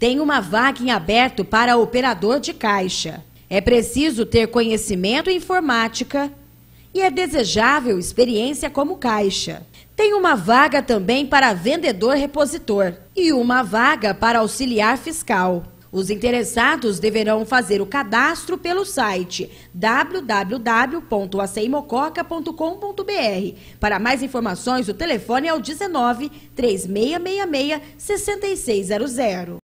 tem uma vaga em aberto para operador de caixa. É preciso ter conhecimento em informática e é desejável experiência como caixa. Tem uma vaga também para vendedor repositor e uma vaga para auxiliar fiscal. Os interessados deverão fazer o cadastro pelo site www.aceimococa.com.br. Para mais informações, o telefone é o 19 3666 6600.